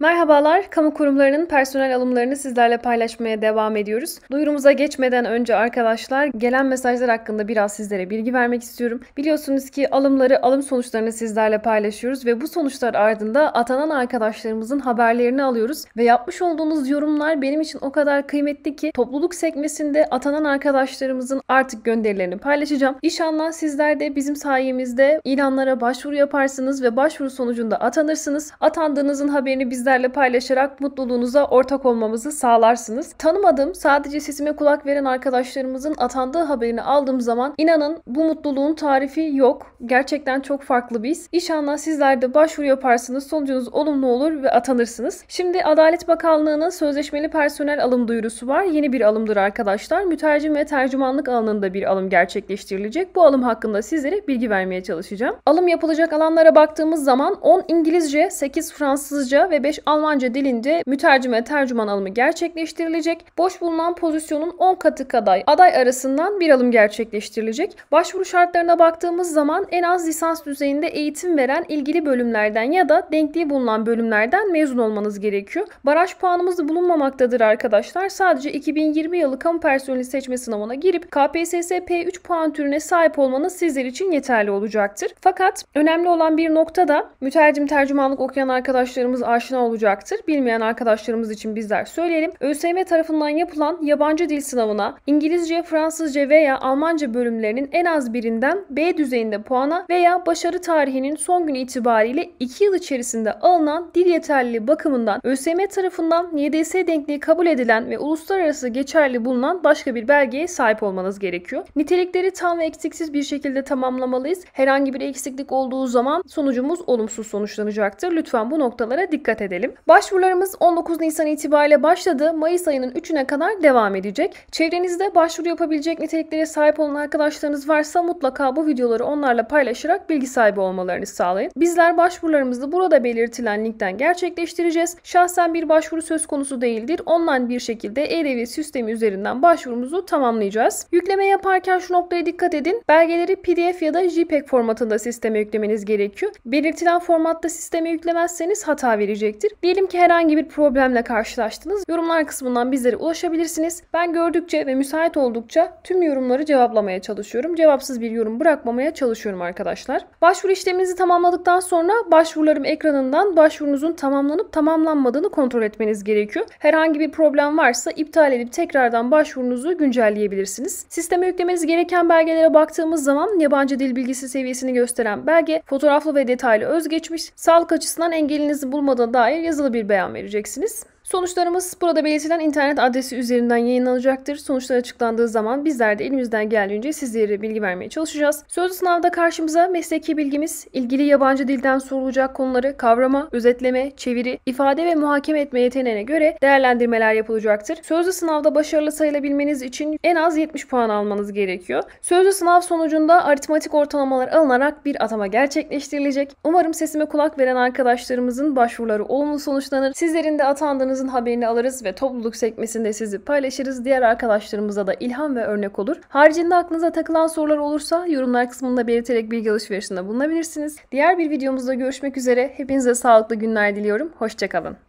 Merhabalar, kamu kurumlarının personel alımlarını sizlerle paylaşmaya devam ediyoruz. Duyurumuza geçmeden önce arkadaşlar gelen mesajlar hakkında biraz sizlere bilgi vermek istiyorum. Biliyorsunuz ki alımları, alım sonuçlarını sizlerle paylaşıyoruz ve bu sonuçlar ardında atanan arkadaşlarımızın haberlerini alıyoruz. Ve yapmış olduğunuz yorumlar benim için o kadar kıymetli ki topluluk sekmesinde atanan arkadaşlarımızın artık gönderilerini paylaşacağım. İnşallah sizler de bizim sayemizde ilanlara başvuru yaparsınız ve başvuru sonucunda atanırsınız. Atandığınızın haberini bizden bizlerle paylaşarak mutluluğunuza ortak olmamızı sağlarsınız. Tanımadığım sadece sesime kulak veren arkadaşlarımızın atandığı haberini aldığım zaman inanın bu mutluluğun tarifi yok. Gerçekten çok farklı biz. İnşallah sizler de başvuru yaparsınız. Sonucunuz olumlu olur ve atanırsınız. Şimdi Adalet Bakanlığı'nın sözleşmeli personel alım duyurusu var. Yeni bir alımdır arkadaşlar. Mütercim ve tercümanlık alanında bir alım gerçekleştirilecek. Bu alım hakkında sizlere bilgi vermeye çalışacağım. Alım yapılacak alanlara baktığımız zaman 10 İngilizce, 8 Fransızca ve 5 Almanca dilinde mütercime tercüman alımı gerçekleştirilecek. Boş bulunan pozisyonun 10 katı kaday aday arasından bir alım gerçekleştirilecek. Başvuru şartlarına baktığımız zaman en az lisans düzeyinde eğitim veren ilgili bölümlerden ya da denkliği bulunan bölümlerden mezun olmanız gerekiyor. Baraj puanımız bulunmamaktadır arkadaşlar. Sadece 2020 yılı kamu personeli seçme sınavına girip KPSS P3 puan türüne sahip olmanız sizler için yeterli olacaktır. Fakat önemli olan bir nokta da mütercim tercümanlık okuyan arkadaşlarımız aşina olacaktır. Bilmeyen arkadaşlarımız için bizler söyleyelim. ÖSYM tarafından yapılan yabancı dil sınavına İngilizce, Fransızca veya Almanca bölümlerinin en az birinden B düzeyinde puana veya başarı tarihinin son günü itibariyle 2 yıl içerisinde alınan dil yeterliliği bakımından ÖSYM tarafından YDS denkliği kabul edilen ve uluslararası geçerli bulunan başka bir belgeye sahip olmanız gerekiyor. Nitelikleri tam ve eksiksiz bir şekilde tamamlamalıyız. Herhangi bir eksiklik olduğu zaman sonucumuz olumsuz sonuçlanacaktır. Lütfen bu noktalara dikkat edelim bahsedelim. Başvurularımız 19 Nisan itibariyle başladı. Mayıs ayının 3'üne kadar devam edecek. Çevrenizde başvuru yapabilecek niteliklere sahip olan arkadaşlarınız varsa mutlaka bu videoları onlarla paylaşarak bilgi sahibi olmalarını sağlayın. Bizler başvurularımızı burada belirtilen linkten gerçekleştireceğiz. Şahsen bir başvuru söz konusu değildir. Online bir şekilde e-devlet sistemi üzerinden başvurumuzu tamamlayacağız. Yükleme yaparken şu noktaya dikkat edin. Belgeleri PDF ya da JPEG formatında sisteme yüklemeniz gerekiyor. Belirtilen formatta sisteme yüklemezseniz hata verecektir gelecektir. Diyelim ki herhangi bir problemle karşılaştınız. Yorumlar kısmından bizlere ulaşabilirsiniz. Ben gördükçe ve müsait oldukça tüm yorumları cevaplamaya çalışıyorum. Cevapsız bir yorum bırakmamaya çalışıyorum arkadaşlar. Başvuru işleminizi tamamladıktan sonra başvurularım ekranından başvurunuzun tamamlanıp tamamlanmadığını kontrol etmeniz gerekiyor. Herhangi bir problem varsa iptal edip tekrardan başvurunuzu güncelleyebilirsiniz. Sisteme yüklemeniz gereken belgelere baktığımız zaman yabancı dil bilgisi seviyesini gösteren belge, fotoğraflı ve detaylı özgeçmiş, sağlık açısından engelinizi bulmadan dair yazılı bir beyan vereceksiniz. Sonuçlarımız burada belirtilen internet adresi üzerinden yayınlanacaktır. Sonuçlar açıklandığı zaman bizler de elimizden geldiğince sizlere bilgi vermeye çalışacağız. Sözlü sınavda karşımıza mesleki bilgimiz, ilgili yabancı dilden sorulacak konuları kavrama, özetleme, çeviri, ifade ve muhakeme etme yeteneğine göre değerlendirmeler yapılacaktır. Sözlü sınavda başarılı sayılabilmeniz için en az 70 puan almanız gerekiyor. Sözlü sınav sonucunda aritmatik ortalamalar alınarak bir atama gerçekleştirilecek. Umarım sesime kulak veren arkadaşlarımızın başvuruları olumlu sonuçlanır. Sizlerin de atandığınız arkadaşlarınızın haberini alırız ve topluluk sekmesinde sizi paylaşırız. Diğer arkadaşlarımıza da ilham ve örnek olur. Haricinde aklınıza takılan sorular olursa yorumlar kısmında belirterek bilgi alışverişinde bulunabilirsiniz. Diğer bir videomuzda görüşmek üzere. Hepinize sağlıklı günler diliyorum. Hoşçakalın.